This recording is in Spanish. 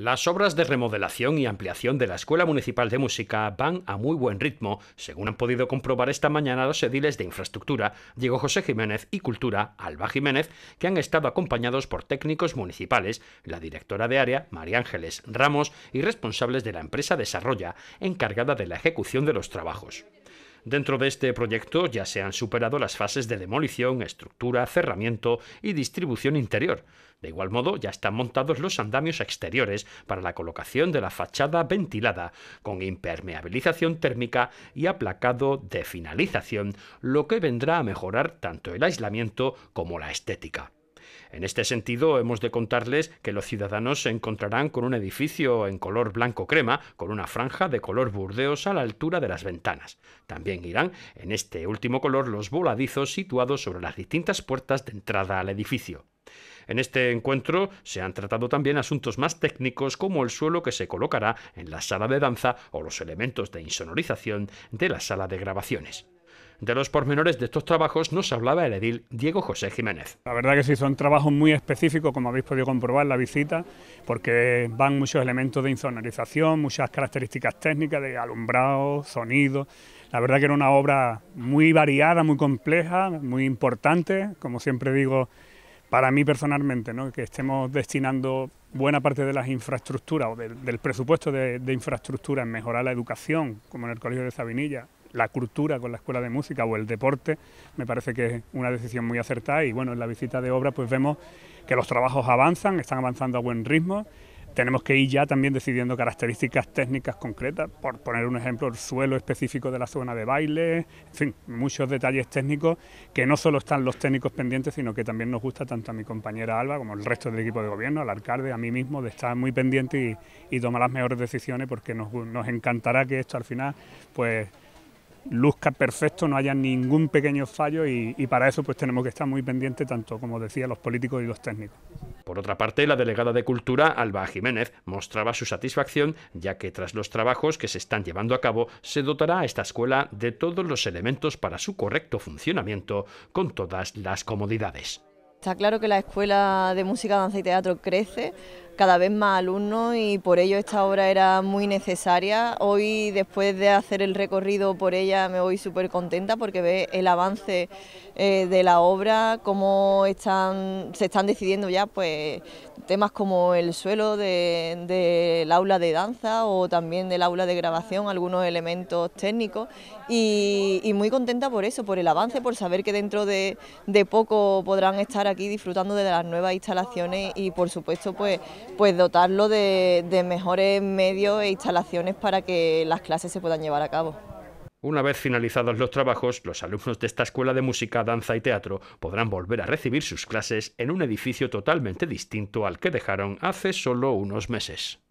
Las obras de remodelación y ampliación de la Escuela Municipal de Música van a muy buen ritmo, según han podido comprobar esta mañana los ediles de Infraestructura, Diego José Jiménez y Cultura, Alba Jiménez, que han estado acompañados por técnicos municipales, la directora de área, María Ángeles Ramos, y responsables de la empresa Desarrolla, encargada de la ejecución de los trabajos. Dentro de este proyecto ya se han superado las fases de demolición, estructura, cerramiento y distribución interior. De igual modo, ya están montados los andamios exteriores para la colocación de la fachada ventilada, con impermeabilización térmica y aplacado de finalización, lo que vendrá a mejorar tanto el aislamiento como la estética. En este sentido, hemos de contarles que los ciudadanos se encontrarán con un edificio en color blanco crema, con una franja de color burdeos a la altura de las ventanas. También irán en este último color los voladizos situados sobre las distintas puertas de entrada al edificio. En este encuentro se han tratado también asuntos más técnicos como el suelo que se colocará en la sala de danza o los elementos de insonorización de la sala de grabaciones. De los pormenores de estos trabajos nos hablaba el edil Diego José Jiménez. La verdad que sí, son trabajos muy específicos, como habéis podido comprobar en la visita, porque van muchos elementos de insonorización, muchas características técnicas de alumbrado, sonido. La verdad que era una obra muy variada, muy compleja, muy importante, como siempre digo, para mí personalmente, que estemos destinando buena parte de las infraestructuras o del presupuesto de, de infraestructura en mejorar la educación, como en el Colegio de Sabinilla la cultura con la escuela de música o el deporte, me parece que es una decisión muy acertada y bueno, en la visita de obra pues vemos que los trabajos avanzan, están avanzando a buen ritmo, tenemos que ir ya también decidiendo características técnicas concretas, por poner un ejemplo, el suelo específico de la zona de baile, en fin, muchos detalles técnicos que no solo están los técnicos pendientes, sino que también nos gusta tanto a mi compañera Alba como al resto del equipo de gobierno, al alcalde, a mí mismo, de estar muy pendiente y, tomar las mejores decisiones porque nos, nos encantará que esto al final pues luzca perfecto, no haya ningún pequeño fallo y, para eso pues tenemos que estar muy pendientes tanto, como decía, los políticos y los técnicos. Por otra parte, la delegada de Cultura, Alba Jiménez, mostraba su satisfacción, ya que tras los trabajos que se están llevando a cabo, se dotará a esta escuela de todos los elementos para su correcto funcionamiento, con todas las comodidades. Está claro que la Escuela de Música, Danza y Teatro crece, cada vez más alumnos y por ello esta obra era muy necesaria. Hoy, después de hacer el recorrido por ella, me voy súper contenta porque ve el avance eh, de la obra, cómo están, se están decidiendo ya pues, temas como el suelo del aula de danza o también del aula de grabación, algunos elementos técnicos y, muy contenta por eso, por el avance, por saber que dentro de poco podrán estar aquí disfrutando de las nuevas instalaciones y por supuesto pues, pues, dotarlo de, de mejores medios e instalaciones para que las clases se puedan llevar a cabo. Una vez finalizados los trabajos, los alumnos de esta escuela de música, danza y teatro podrán volver a recibir sus clases en un edificio totalmente distinto al que dejaron hace solo unos meses.